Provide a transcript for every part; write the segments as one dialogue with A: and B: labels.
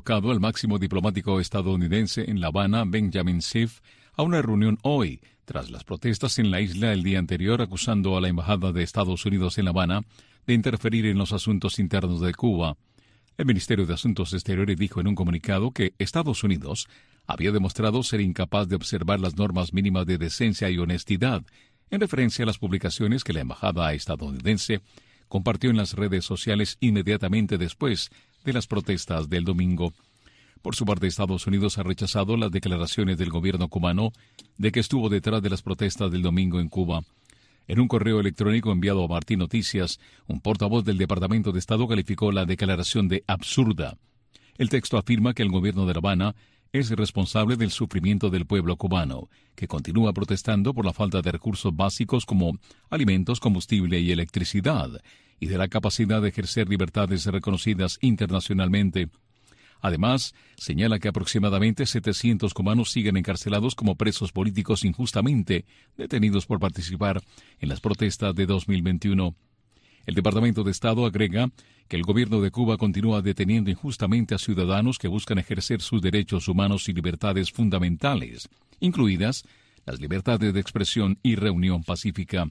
A: convocado al máximo diplomático estadounidense en La Habana, Benjamin Schiff, a una reunión hoy, tras las protestas en la isla el día anterior acusando a la Embajada de Estados Unidos en La Habana de interferir en los asuntos internos de Cuba. El Ministerio de Asuntos Exteriores dijo en un comunicado que Estados Unidos había demostrado ser incapaz de observar las normas mínimas de decencia y honestidad, en referencia a las publicaciones que la Embajada estadounidense compartió en las redes sociales inmediatamente después de las protestas del domingo. Por su parte, Estados Unidos ha rechazado las declaraciones del gobierno cubano de que estuvo detrás de las protestas del domingo en Cuba. En un correo electrónico enviado a Martín Noticias, un portavoz del Departamento de Estado calificó la declaración de absurda. El texto afirma que el gobierno de La Habana es responsable del sufrimiento del pueblo cubano, que continúa protestando por la falta de recursos básicos como alimentos, combustible y electricidad, y de la capacidad de ejercer libertades reconocidas internacionalmente. Además, señala que aproximadamente 700 cubanos siguen encarcelados como presos políticos injustamente, detenidos por participar en las protestas de 2021. El Departamento de Estado agrega que el gobierno de Cuba continúa deteniendo injustamente a ciudadanos que buscan ejercer sus derechos humanos y libertades fundamentales, incluidas las libertades de expresión y reunión pacífica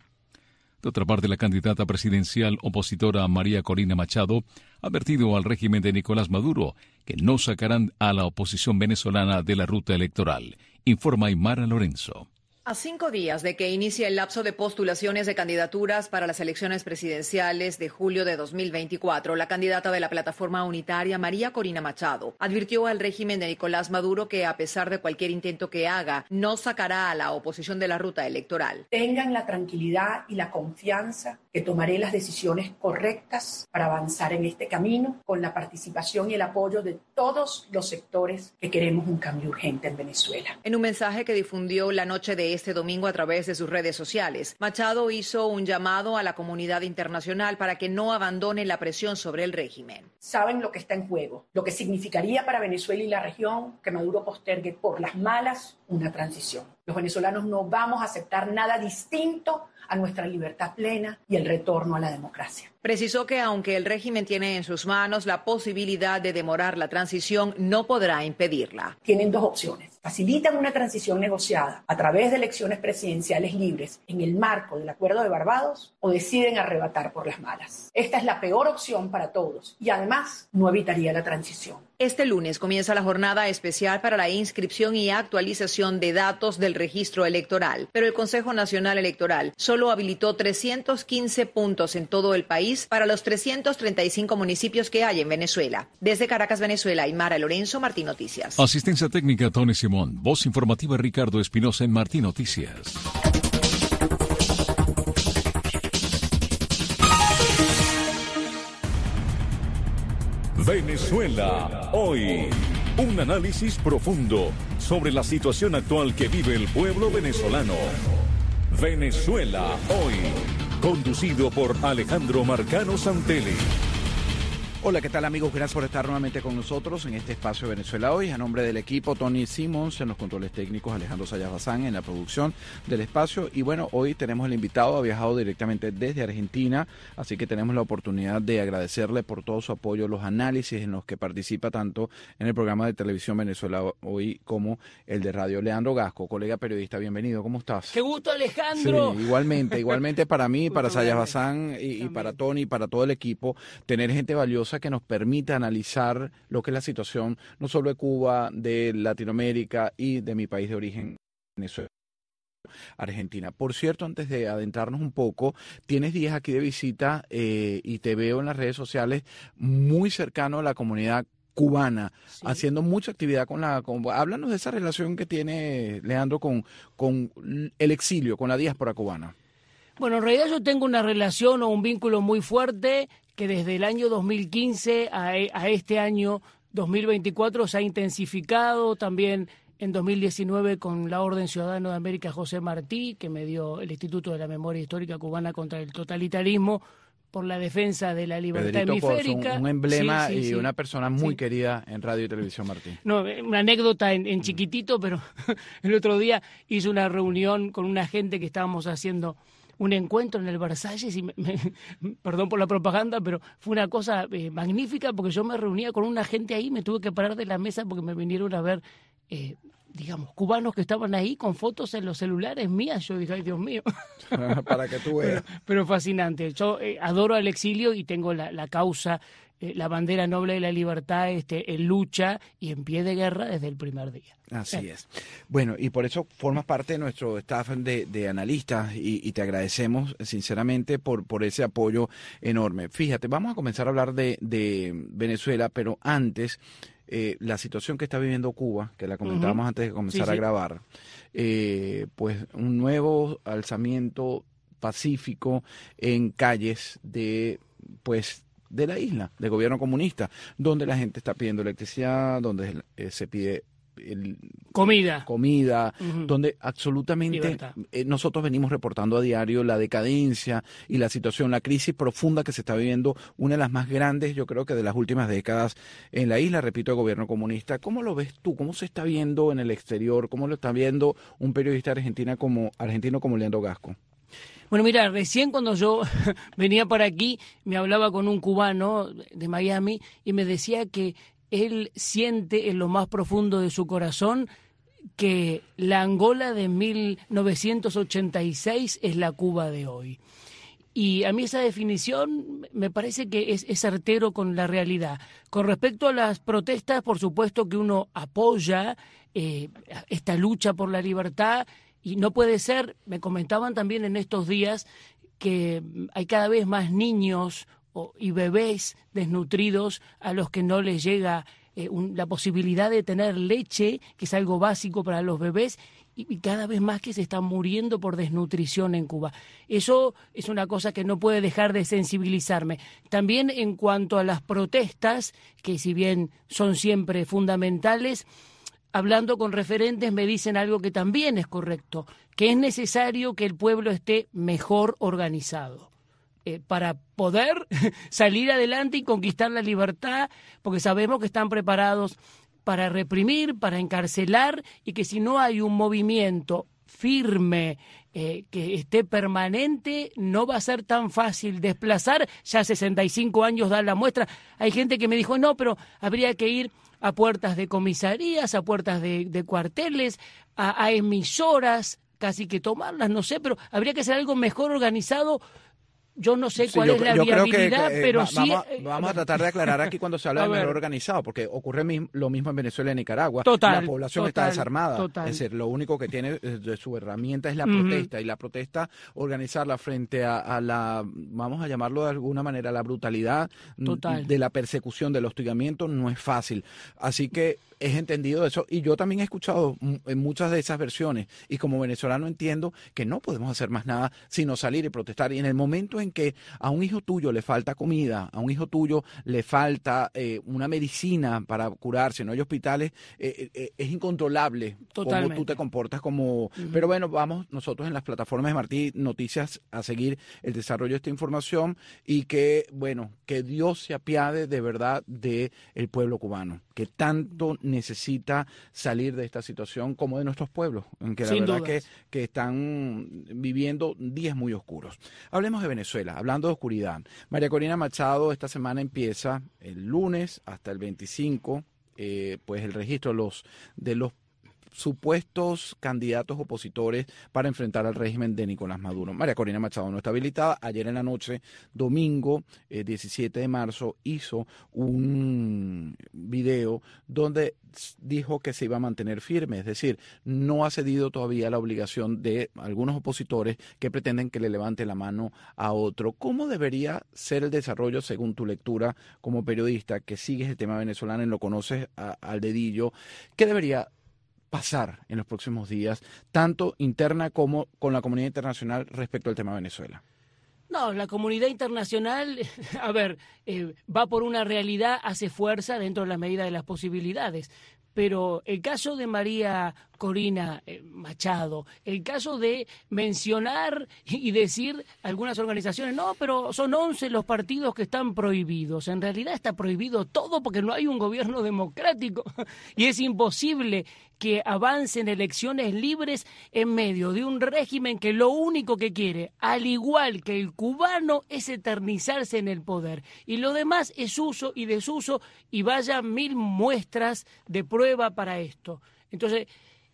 A: otra parte, la candidata presidencial opositora María Corina Machado ha advertido al régimen de Nicolás Maduro que no sacarán a la oposición venezolana de la ruta electoral, informa Aymara Lorenzo.
B: A cinco días de que inicia el lapso de postulaciones de candidaturas para las elecciones presidenciales de julio de 2024, la candidata de la plataforma unitaria María Corina Machado advirtió al régimen de Nicolás Maduro que a pesar de cualquier intento que haga, no sacará a la oposición de la ruta electoral. Tengan la tranquilidad y la confianza que tomaré las
C: decisiones correctas para avanzar en este camino con la participación y el apoyo de todos los sectores que queremos un cambio urgente en Venezuela.
B: En un mensaje que difundió la noche de este domingo a través de sus redes sociales. Machado hizo un llamado a la comunidad internacional para que no abandone la presión sobre el régimen.
C: Saben lo que está en juego, lo que significaría para Venezuela y la región que Maduro postergue por las malas una transición. Los venezolanos no vamos a aceptar nada distinto a nuestra libertad plena y el retorno a la
B: democracia. Precisó que aunque el régimen tiene en sus manos la posibilidad de demorar la transición, no podrá impedirla. Tienen dos
C: opciones. Facilitan una transición negociada a través de elecciones presidenciales libres en el marco del Acuerdo de Barbados o deciden arrebatar por las malas. Esta es la peor opción para todos y además no evitaría la transición.
B: Este lunes comienza la jornada especial para la inscripción y actualización de datos del registro electoral, pero el Consejo Nacional Electoral solo habilitó 315 puntos en todo el país para los 335 municipios que hay en Venezuela. Desde Caracas, Venezuela, Aymara Lorenzo, Martín Noticias.
A: Asistencia técnica Tony Simón, voz informativa Ricardo Espinosa en Martín Noticias. Venezuela hoy. Un análisis profundo sobre la situación actual que vive el pueblo venezolano. Venezuela hoy. Conducido por Alejandro Marcano Santelli.
D: Hola, ¿qué tal amigos? Gracias por estar nuevamente con nosotros en este espacio Venezuela hoy. A nombre del equipo, Tony Simons, en los controles técnicos, Alejandro Sayas en la producción del espacio. Y bueno, hoy tenemos el invitado, ha viajado directamente desde Argentina, así que tenemos la oportunidad de agradecerle por todo su apoyo, los análisis en los que participa tanto en el programa de televisión Venezuela hoy como el de radio. Leandro Gasco, colega periodista, bienvenido, ¿cómo estás? Qué gusto
E: Alejandro. Sí,
D: igualmente, igualmente para mí, para Sayas y para Tony, para todo el equipo, tener gente valiosa que nos permita analizar lo que es la situación no solo de Cuba, de Latinoamérica y de mi país de origen, Venezuela. Argentina. Por cierto, antes de adentrarnos un poco, tienes días aquí de visita eh, y te veo en las redes sociales muy cercano a la comunidad cubana, haciendo mucha actividad con la... háblanos de esa relación que tiene Leandro con, con el exilio, con la diáspora cubana.
E: Bueno, en realidad yo tengo una relación o un vínculo muy fuerte que desde el año 2015 a, e, a este año 2024 se ha intensificado también en 2019 con la Orden Ciudadano de América José Martí, que me dio el Instituto de la Memoria Histórica Cubana contra el Totalitarismo por la defensa de la libertad hemisférica. un, emblema y una
D: persona muy querida en radio y televisión, Martín.
E: No, una anécdota en mm. chiquitito, pero el otro día hice una reunión con una gente que estábamos haciendo un encuentro en el Versalles y perdón por la propaganda, pero fue una cosa eh, magnífica porque yo me reunía con una gente ahí, me tuve que parar de la mesa porque me vinieron a ver eh, digamos, cubanos que estaban ahí con fotos en los celulares mías. Yo dije, ay, Dios mío. Para que tú veas. Pero, fascinante. Yo eh, adoro al exilio y tengo la causa eh, la bandera noble de la libertad este, en lucha y en pie de guerra desde el primer día.
D: Así eh. es. Bueno, y por eso formas parte de nuestro staff de, analistas y, te agradecemos eh, sinceramente por, por ese apoyo enorme. Fíjate, vamos a comenzar a hablar de, Venezuela, pero antes... la situación que está viviendo Cuba, que la comentábamos antes de comenzar a grabar, pues un nuevo alzamiento pacífico en calles de pues de la isla, del gobierno comunista, donde la gente está pidiendo electricidad, donde eh, se pide el, comida. Comida, donde absolutamente eh, nosotros venimos reportando a diario la decadencia y la situación, la crisis profunda que se está viviendo, una de las más grandes, yo creo que de las últimas décadas en la isla, repito, el gobierno comunista. ¿Cómo lo ves tú? ¿Cómo se está viendo en el exterior? ¿Cómo lo está viendo un periodista argentina como, argentino como Leandro Gasco?
E: Bueno, mira, recién cuando yo venía para aquí, me hablaba con un cubano de Miami y me decía que él siente en lo más profundo de su corazón que la Angola de 1986 es la Cuba de hoy. Y a mí esa definición me parece que es, es, certero con la realidad. Con respecto a las protestas, por supuesto que uno apoya eh, esta lucha por la libertad y no puede ser, me comentaban también en estos días que hay cada vez más niños y bebés desnutridos a los que no les llega eh, la posibilidad de tener leche, que es algo básico para los bebés, y, cada vez más que se están muriendo por desnutrición en Cuba. Eso es una cosa que no puede dejar de sensibilizarme. También en cuanto a las protestas, que si bien son siempre fundamentales, hablando con referentes me dicen algo que también es correcto, que es necesario que el pueblo esté mejor organizado eh, para poder salir adelante y conquistar la libertad, porque sabemos que están preparados para reprimir, para encarcelar y que si no hay un movimiento firme, eh, que esté permanente, no va a ser tan fácil desplazar. Ya 65 años da la muestra. Hay gente que me dijo, no, pero habría que ir a puertas de comisarías, a puertas de, cuarteles, a, a emisoras, casi que tomarlas, no sé, pero habría que hacer algo mejor organizado yo no sé cuál es la yo viabilidad, eh, pero sí. Eh, vamos, a
D: tratar de aclarar aquí cuando se habla de menor organizado, porque ocurre lo mismo en Venezuela y Nicaragua. la población está desarmada. Es decir, lo único que tiene eh, de su herramienta es la protesta. Y la protesta, organizarla frente a, la, vamos a llamarlo de alguna manera, la brutalidad de la persecución, del hostigamiento, no es fácil. Así que es entendido eso. Y yo también he escuchado en muchas de esas versiones. Y como venezolano entiendo que no podemos hacer más nada sino salir y protestar. Y en el momento en que a un hijo tuyo le falta comida, a un hijo tuyo le falta eh, una medicina para curarse, no hay hospitales, eh, eh, es incontrolable Totalmente. cómo tú te comportas como... Pero bueno, vamos nosotros en las plataformas de Martí Noticias a seguir el desarrollo de esta información y que, bueno, que Dios se apiade de verdad del el pueblo cubano, que tanto necesita salir de esta situación como de nuestros pueblos, en que la verdad que, que están viviendo días muy oscuros. Hablemos de Venezuela hablando de oscuridad. María Corina Machado esta semana empieza el lunes hasta el 25, eh, pues el registro los, de los supuestos candidatos opositores para enfrentar al régimen de Nicolás Maduro. María Corina Machado no está habilitada. Ayer en la noche, domingo 17 eh, de marzo, hizo un video donde dijo que se iba a mantener firme, es decir, no ha cedido todavía la obligación de algunos opositores que pretenden que le levante la mano a otro. ¿Cómo debería ser el desarrollo según tu lectura como periodista que sigues el tema venezolano y lo conoces al dedillo? ¿Qué debería pasar en los próximos días, tanto interna como con la comunidad internacional respecto al tema de Venezuela?
E: No, la comunidad internacional, a ver, eh, va por una realidad, hace fuerza dentro de la medida de las posibilidades. Pero el caso de María Corina eh, Machado, el caso de mencionar y decir algunas organizaciones, no, pero son 11 los partidos que están prohibidos. En realidad está prohibido todo porque no hay un gobierno democrático y es imposible que avancen elecciones libres en medio de un régimen que lo único que quiere, al igual que el cubano, es eternizarse en el poder. Y lo demás es uso y desuso y vaya mil muestras de prueba para esto. Entonces,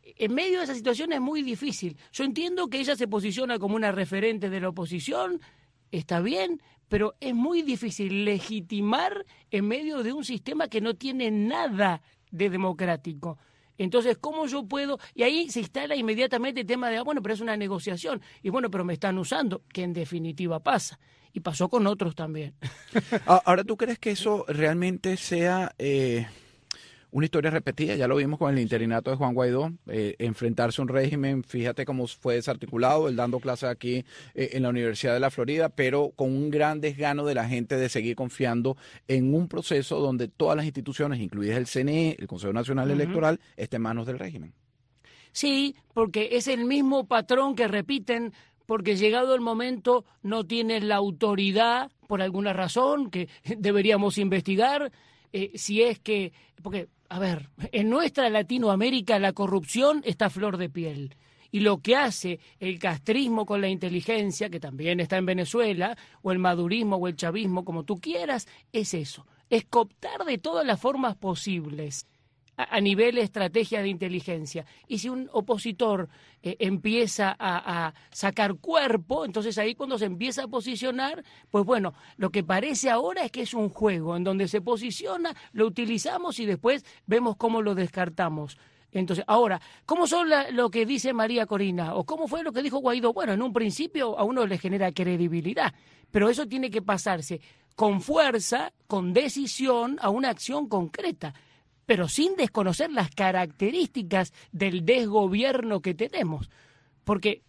E: en medio de esa situación es muy difícil. Yo entiendo que ella se posiciona como una referente de la oposición, está bien, pero es muy difícil legitimar en medio de un sistema que no tiene nada de democrático. Entonces, ¿cómo yo puedo? Y ahí se instala inmediatamente el tema de, ah, bueno, pero es una negociación. Y bueno, pero me están usando, que en definitiva pasa. Y pasó con otros también.
D: Ah, ahora, ¿tú crees que eso realmente sea... Eh, una historia repetida, ya lo vimos con el interinato de Juan Guaidó, eh, enfrentarse a un régimen, fíjate cómo fue desarticulado, él dando clases aquí eh, en la Universidad de la Florida, pero con un gran desgano de la gente de seguir confiando en un proceso donde todas las instituciones, incluidas el CNE, el Consejo Nacional Electoral, estén en manos del régimen.
E: Sí, porque es el mismo patrón que repiten porque llegado el momento no tienes la autoridad por alguna razón que deberíamos investigar eh, si es que porque a ver, en nuestra Latinoamérica la corrupción está flor de piel. Y lo que hace el castrismo con la inteligencia, que también está en Venezuela, o el madurismo o el chavismo, como tú quieras, es eso, es cooptar de todas las formas posibles a, nivel estrategia de inteligencia. Y si un opositor eh, empieza a, sacar cuerpo, entonces ahí cuando se empieza a posicionar, pues bueno, lo que parece ahora es que es un juego en donde se posiciona, lo utilizamos y después vemos cómo lo descartamos. Entonces, ahora, ¿cómo son lo que dice María Corina? ¿O cómo fue lo que dijo Guaidó? Bueno, en un principio a uno le genera credibilidad, pero eso tiene que pasarse con fuerza, con decisión, a una acción concreta pero sin desconocer las características del desgobierno que tenemos. Porque,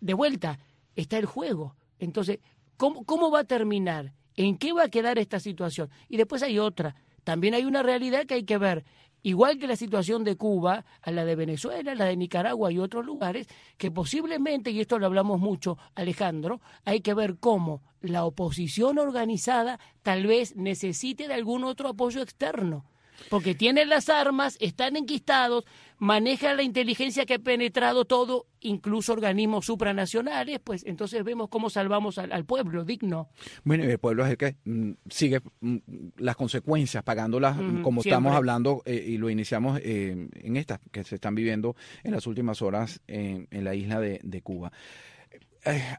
E: de vuelta, está el juego. Entonces, ¿cómo, cómo va a terminar? ¿En qué va a quedar esta situación? Y después hay otra. También hay una realidad que hay que ver igual que la situación de Cuba, a la de Venezuela, a la de Nicaragua y otros lugares, que posiblemente, y esto lo hablamos mucho, Alejandro, hay que ver cómo la oposición organizada tal vez necesite de algún otro apoyo externo porque tienen las armas, están enquistados, manejan la inteligencia que ha penetrado todo, incluso organismos supranacionales, pues entonces vemos cómo salvamos al, pueblo digno.
D: Bueno, el pueblo es el que mm, sigue mm, las consecuencias, pagándolas mm, como estamos hablando eh, y lo iniciamos eh, en estas que se están viviendo en las últimas horas eh, en, la isla de, Cuba.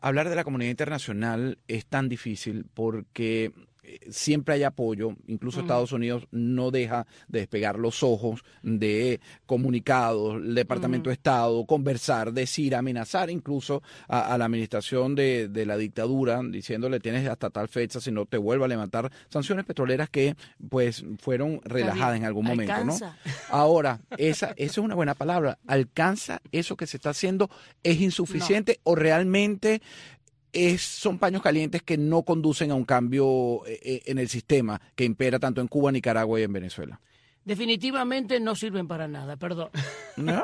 D: hablar de la comunidad internacional es tan difícil porque eh, siempre hay apoyo, incluso Estados Unidos no deja de despegar los ojos de comunicados, Departamento de Estado, conversar, decir, amenazar incluso a, la administración de, la dictadura, diciéndole tienes hasta tal fecha, si no te vuelvo a levantar sanciones petroleras que pues fueron relajadas en algún momento. ¿no? Ahora, esa, es una buena palabra, alcanza eso que se está haciendo, es insuficiente o realmente es, son paños calientes que no conducen a un cambio eh, eh, en el sistema que impera tanto en Cuba, Nicaragua y en Venezuela
E: definitivamente no sirven para nada, perdón.
D: No,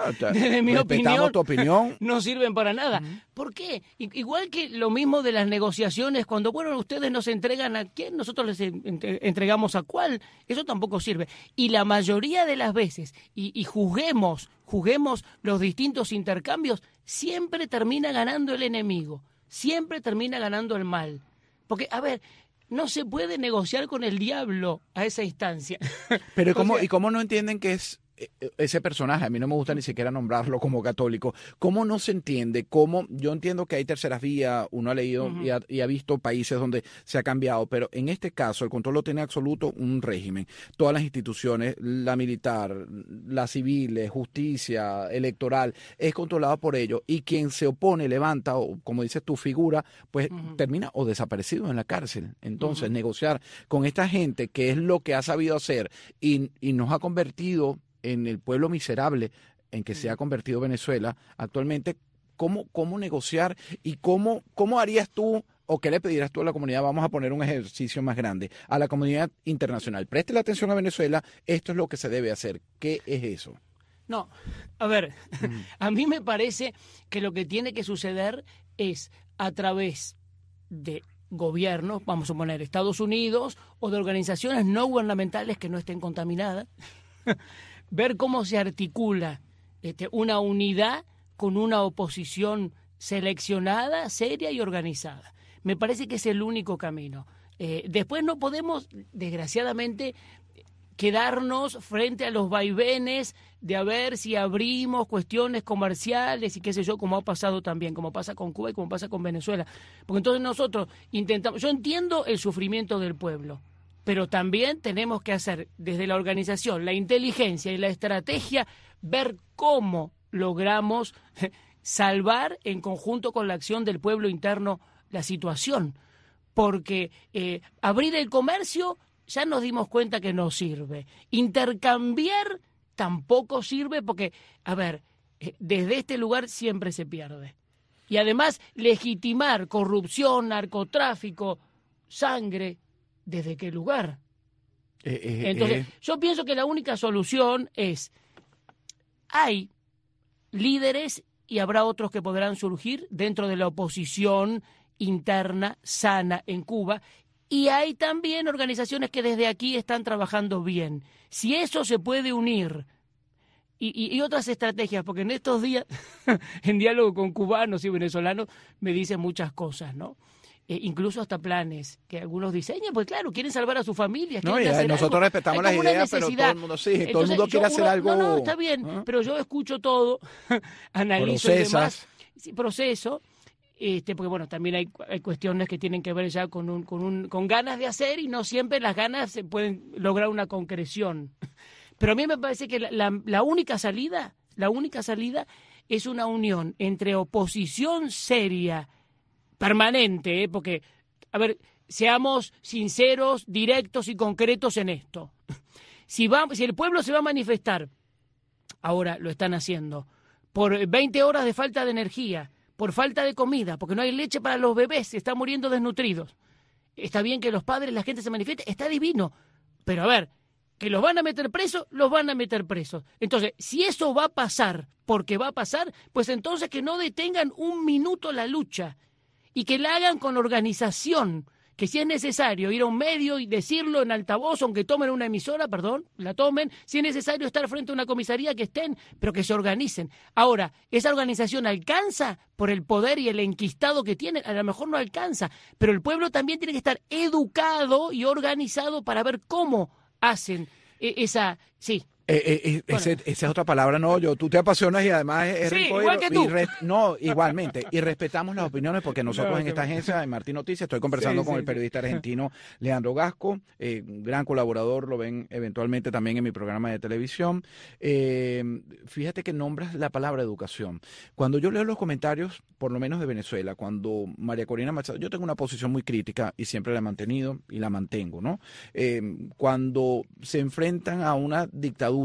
D: tu
E: no sirven para nada. ¿Por qué? Igual que lo mismo de las negociaciones, cuando, bueno, ustedes nos entregan a quién, nosotros les entregamos a cuál, eso tampoco sirve. Y la mayoría de las veces, y, y juzguemos, juzguemos los distintos intercambios, siempre termina ganando el enemigo. Siempre termina ganando el mal. Porque, a ver, no se puede negociar con el diablo a esa instancia.
D: Pero ¿y cómo no entienden que es e-, e-, ese personaje, a mí no me gusta ni siquiera nombrarlo como católico, ¿cómo no se entiende? ¿Cómo? Yo entiendo que hay terceras vías, uno ha leído y, ha, visto países donde se ha cambiado, pero en este caso el control lo tiene absoluto un régimen. Todas las instituciones, la militar, la civil, justicia, electoral, es controlada por ellos y quien se opone, levanta, o como dices tu figura, pues termina o desaparecido en la cárcel. Entonces, negociar con esta gente que es lo que ha sabido hacer y, y nos ha convertido en el pueblo miserable en que se ha mm. convertido Venezuela actualmente, ¿cómo, cómo negociar y cómo, cómo harías tú o qué le pedirás tú a la comunidad? Vamos a poner un ejercicio más grande. A la comunidad internacional, preste la atención a Venezuela, esto es lo que se debe hacer. ¿Qué es eso?
E: No, a ver, mm. a mí me parece que lo que tiene que suceder es a través de gobiernos, vamos a poner Estados Unidos, o de organizaciones no gubernamentales que no estén contaminadas, ver cómo se articula este, una unidad con una oposición seleccionada, seria y organizada. Me parece que es el único camino. Eh, después no podemos, desgraciadamente, quedarnos frente a los vaivenes de a ver si abrimos cuestiones comerciales y qué sé yo, como ha pasado también, como pasa con Cuba y como pasa con Venezuela. Porque entonces nosotros intentamos, yo entiendo el sufrimiento del pueblo, pero también tenemos que hacer desde la organización, la inteligencia y la estrategia, ver cómo logramos salvar en conjunto con la acción del pueblo interno la situación. Porque eh, abrir el comercio ya nos dimos cuenta que no sirve. Intercambiar tampoco sirve porque, a ver, eh, desde este lugar siempre se pierde. Y además legitimar corrupción, narcotráfico, sangre, ¿desde qué lugar?
A: Eh, eh, Entonces, eh.
E: yo pienso que la única solución es, hay líderes y habrá otros que podrán surgir dentro de la oposición interna sana en Cuba. Y hay también organizaciones que desde aquí están trabajando bien. Si eso se puede unir y, otras estrategias, porque en estos días, en diálogo con cubanos y venezolanos, me dicen muchas cosas, ¿no? Eh, incluso hasta planes que algunos diseñan, pues claro, quieren salvar a su familia. No, nosotros respetamos las ideas, pero todo el mundo sí, quiere hacer algo. No, no, está bien, pero yo escucho todo, analizo y demás, proceso, este, porque bueno, también hay, hay, cuestiones que tienen que ver ya con, con, un, con ganas de hacer y no siempre las ganas se pueden lograr una concreción. Pero a mí me parece que la única salida, la única salida es una unión entre oposición seria, permanente, ¿eh? porque, a ver, seamos sinceros, directos y concretos en esto. Si, va, si el pueblo se va a manifestar, ahora lo están haciendo, por 20 horas de falta de energía, por falta de comida, porque no hay leche para los bebés, se están muriendo desnutridos. Está bien que los padres, la gente se manifieste, está divino, pero a ver, que los van a meter presos, los van a meter presos. Entonces, si eso va a pasar, porque va a pasar, pues entonces que no detengan un minuto la lucha y que la hagan con organización, que si es necesario ir a un medio y decirlo en altavoz, aunque tomen una emisora, perdón, la tomen, si es necesario estar frente a una comisaría, que estén, pero que se organicen. Ahora, ¿esa organización alcanza por el poder y el enquistado que tienen? A lo mejor no alcanza, pero el pueblo también tiene que estar educado y organizado para ver cómo hacen eh, esa... Sí.
D: Eh, eh, eh, esa es otra palabra, no, yo, tú te apasionas y además es no, igualmente, y respetamos las opiniones porque nosotros en esta agencia de Martín Noticias estoy conversando con el periodista argentino Leandro Gasco, gran colaborador, lo ven eventualmente también en mi programa de televisión. fíjate que nombras la palabra educación. Cuando yo leo los comentarios, por lo menos de Venezuela, cuando María Corina Machado, yo tengo una posición muy crítica y siempre la he mantenido y la mantengo, ¿no? cuando se enfrentan a una dictadura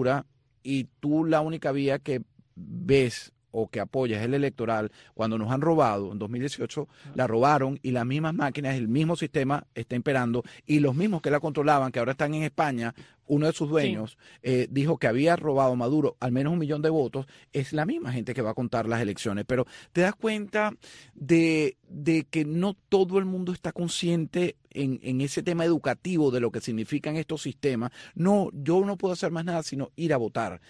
D: y tú la única vía que ves o que es el electoral, cuando nos han robado en 2018, la robaron y las mismas máquinas, el mismo sistema está imperando y los mismos que la controlaban, que ahora están en España, uno de sus dueños eh, dijo que había robado a Maduro al menos un millón de votos, es la misma gente que va a contar las elecciones. Pero te das cuenta de, de que no todo el mundo está consciente en, en, ese tema educativo de lo que significan estos sistemas. No, yo no puedo hacer más nada sino ir a votar.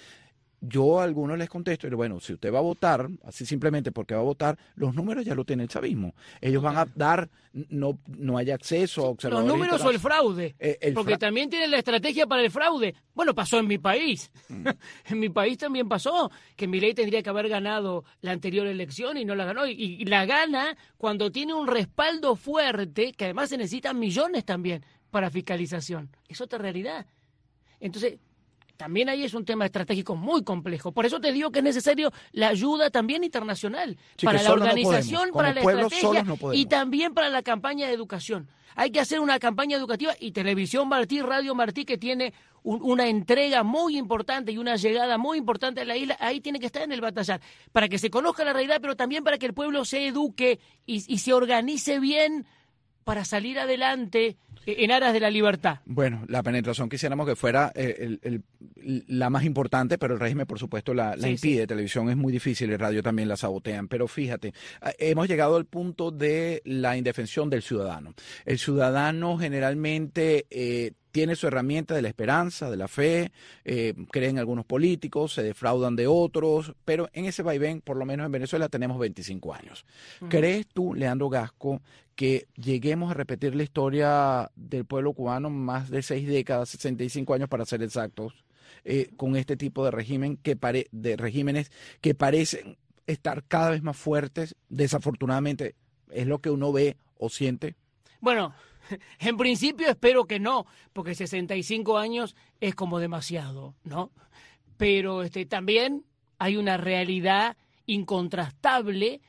D: Yo a algunos les contesto, bueno, si usted va a votar, así simplemente porque va a votar, los números ya lo tiene el chavismo. Ellos van a dar, no, no hay acceso a observadores. Los números o el
E: fraude. Eh, porque también tienen la estrategia para el fraude. Bueno, pasó en mi país. Mm. en mi país también pasó que mi ley tendría que haber ganado la anterior elección y no la ganó. Y, y la gana cuando tiene un respaldo fuerte, que además se necesitan millones también para fiscalización. Es otra realidad. Entonces, también ahí es un tema estratégico muy complejo. Por eso te digo que es necesario la ayuda también internacional para la organización, para la estrategia y también para la campaña de educación. Hay que hacer una campaña educativa y Televisión Martí, Radio Martí, que tiene una entrega muy importante y una llegada muy importante a la isla, ahí tiene que estar en el batallar, para que se conozca la realidad, pero también para que el pueblo se eduque y se organice bien para salir adelante en aras de la libertad.
D: Bueno, la penetración quisiéramos que fuera eh, la más importante, pero el régimen, por supuesto, la, impide. Televisión es muy difícil y radio también la sabotean. Pero fíjate, ah, hemos llegado al punto de la indefensión del ciudadano. El ciudadano generalmente... Eh, tiene su herramienta de la esperanza, de la fe, eh, creen algunos políticos, se defraudan de otros, pero en ese vaivén, por lo menos en Venezuela, tenemos 25 años. ¿Crees tú, Leandro Gasco, que lleguemos a repetir la historia del pueblo cubano más de seis décadas, 65 años para ser exactos, eh, con este tipo de, régimen que de regímenes que parecen estar cada vez más fuertes, desafortunadamente es lo que uno ve o siente.
E: Bueno, en principio espero que no, porque 65 años es como demasiado, ¿no? Pero este, también hay una realidad incontrastable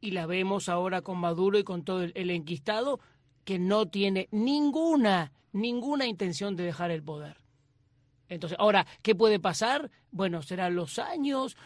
E: y la vemos ahora con Maduro y con todo el, enquistado, que no tiene ninguna, ninguna intención de dejar el poder. Entonces, ahora, ¿qué puede pasar? Bueno, serán los años,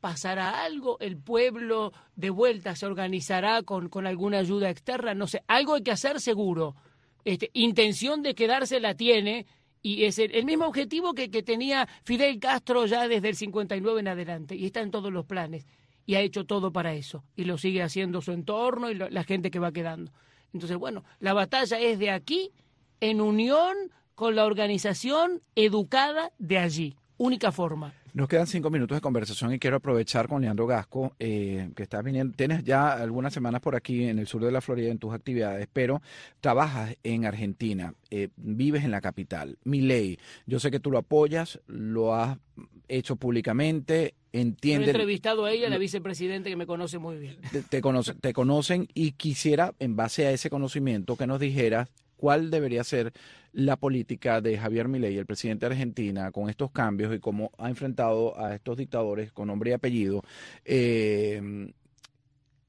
E: pasará algo, el pueblo de vuelta se organizará con, alguna ayuda externa, no sé, algo hay que hacer seguro. Este, intención de quedarse la tiene y es el, mismo objetivo que, tenía Fidel Castro ya desde el 59 en adelante y está en todos los planes y ha hecho todo para eso y lo sigue haciendo su entorno y la gente que va quedando. Entonces, bueno, la batalla es de aquí en unión con la organización educada de allí. Única forma.
D: Nos quedan cinco minutos de conversación y quiero aprovechar con Leandro Gasco, eh, que estás viniendo, tienes ya algunas semanas por aquí en el sur de la Florida en tus actividades, pero trabajas en Argentina, eh, vives en la capital. Mi ley, yo sé que tú lo apoyas, lo has hecho públicamente, entiende he entrevistado
E: a ella, la vicepresidenta que me conoce muy bien.
D: Te, conoce, te conocen y quisiera, en base a ese conocimiento, que nos dijeras cuál debería ser la política de Javier Milei, el presidente de Argentina, con estos cambios y cómo ha enfrentado a estos dictadores con nombre y apellido, eh,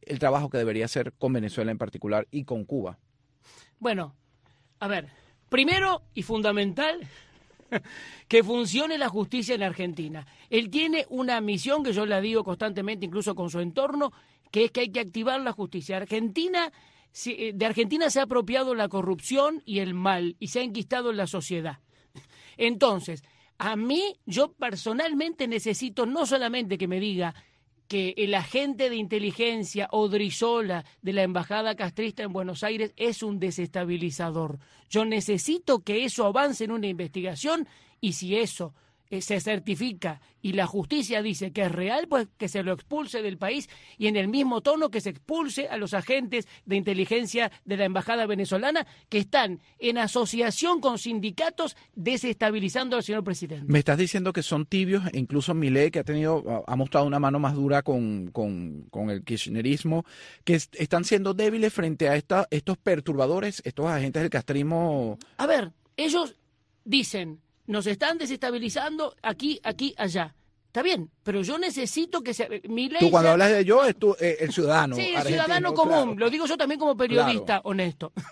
D: el trabajo que debería hacer con Venezuela en particular y con Cuba.
E: Bueno, a ver, primero y fundamental, que funcione la justicia en Argentina. Él tiene una misión que yo la digo constantemente, incluso con su entorno, que es que hay que activar la justicia. Argentina, eh, de Argentina se ha apropiado la corrupción y el mal y se ha enquistado en la sociedad. Entonces, a mí, yo personalmente necesito no solamente que me diga que el agente de inteligencia Odrizola de la Embajada Castrista en Buenos Aires es un desestabilizador. Yo necesito que eso avance en una investigación y si eso eh, se certifica y la justicia dice que es real, pues que se lo expulse del país y en el mismo tono que se expulse a los agentes de inteligencia de la Embajada venezolana que están en asociación con sindicatos desestabilizando al señor presidente. Me
D: estás diciendo que son tibios, e incluso Milei que ha tenido, ha mostrado una mano más dura con, el kirchnerismo, que están siendo débiles frente a esta, estos perturbadores, estos agentes del castrismo.
E: A ver, ellos dicen nos están desestabilizando aquí, aquí, allá. Está bien, pero yo necesito que se... Mi ley Tú cuando hablas
D: de yo, es tú eh, el ciudadano. Sí, el ciudadano común,
E: lo digo yo también como periodista honesto.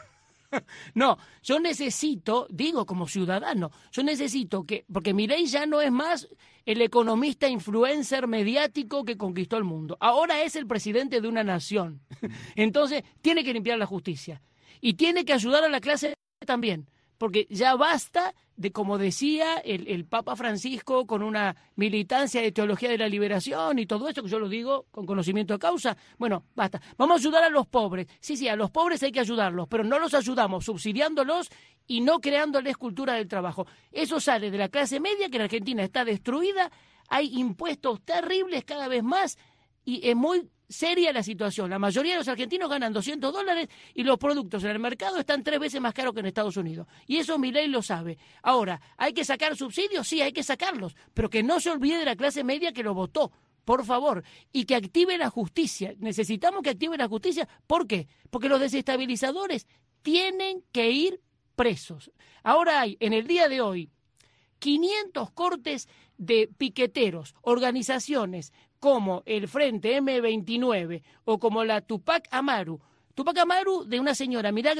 E: No, yo necesito, digo como ciudadano, yo necesito que, porque Mireille ya no es más el economista influencer mediático que conquistó el mundo, ahora es el presidente de una nación. Entonces, tiene que limpiar la justicia y tiene que ayudar a la clase también porque ya basta de, como decía el, el, Papa Francisco, con una militancia de teología de la liberación y todo eso, que yo lo digo con conocimiento de causa. Bueno, basta. Vamos a ayudar a los pobres. Sí, sí, a los pobres hay que ayudarlos, pero no los ayudamos subsidiándolos y no creándoles cultura del trabajo. Eso sale de la clase media, que en Argentina está destruida, hay impuestos terribles cada vez más y es muy seria la situación. La mayoría de los argentinos ganan 200 dólares y los productos en el mercado están tres veces más caros que en Estados Unidos. Y eso mi ley lo sabe. Ahora, ¿hay que sacar subsidios? Sí, hay que sacarlos, pero que no se olvide de la clase media que lo votó. Por favor, y que active la justicia. Necesitamos que active la justicia. ¿Por qué? Porque los desestabilizadores tienen que ir presos. Ahora hay, en el día de hoy, 500 cortes de piqueteros, organizaciones como el Frente M29 o como la Tupac Amaru. Tupac Amaru de una señora, mira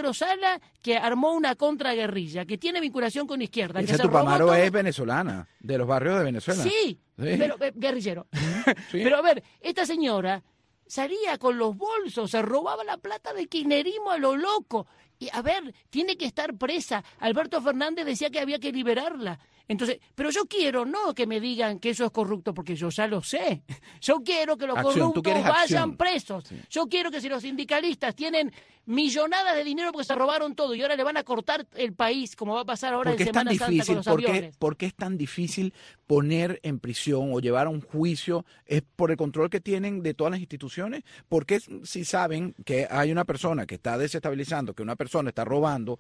E: que armó una contraguerrilla, que tiene vinculación con izquierda. Esa Tupac Amaru
D: es venezolana, de los barrios de Venezuela. Sí, pero
E: eh, guerrillero. Pero a ver, esta señora salía con los bolsos, se robaba la plata de Quinerimo a lo loco. Y a ver, tiene que estar presa. Alberto Fernández decía que había que liberarla. Entonces, pero yo quiero no que me digan que eso es corrupto, porque yo ya lo sé. Yo quiero que los corruptos vayan presos. Yo quiero que si los sindicalistas tienen millonadas de dinero porque se robaron todo y ahora le van a cortar el país, como va a pasar ahora en Semana Santa con los ¿por
D: ¿Por qué es tan difícil poner en prisión o llevar a un juicio? ¿Es por el control que tienen de todas las instituciones? Porque si saben que hay una persona que está desestabilizando, que una persona está robando,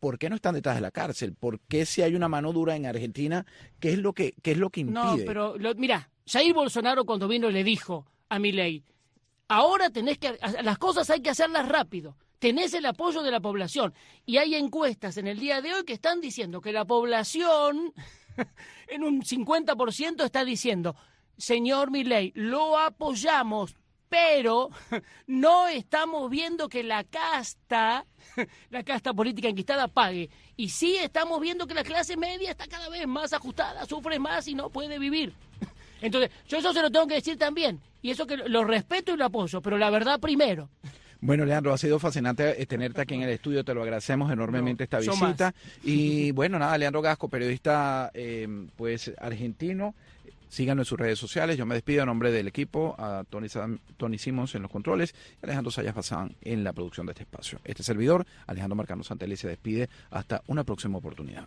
D: ¿por qué no están detrás de la cárcel? ¿Por qué si hay una mano dura en Argentina? ¿Qué es lo que, qué es lo que impide? No, pero
E: mira, Jair Bolsonaro cuando vino le dijo a Milei, ahora tenés que, las cosas hay que hacerlas rápido, tenés el apoyo de la población. Y hay encuestas en el día de hoy que están diciendo que la población, en un 50% está diciendo, señor Milei, lo apoyamos, pero no estamos viendo que la casta, la casta política enquistada pague. Y sí estamos viendo que la clase media está cada vez más ajustada, sufre más y no puede vivir. Entonces, yo eso se lo tengo que decir también. Y eso que lo respeto y lo apoyo, pero la verdad primero.
D: Bueno, Leandro, ha sido fascinante eh, tenerte aquí en el estudio, te lo agradecemos enormemente esta visita. Y bueno, nada, Leandro Gasco, periodista eh, pues argentino. Síganos en sus redes sociales. Yo me despido en nombre del equipo, a Tony, Simons en los controles y Alejandro Sayas Bazán en la producción de este espacio. Este servidor, Alejandro Marcano Santelli, se despide hasta una
A: próxima oportunidad.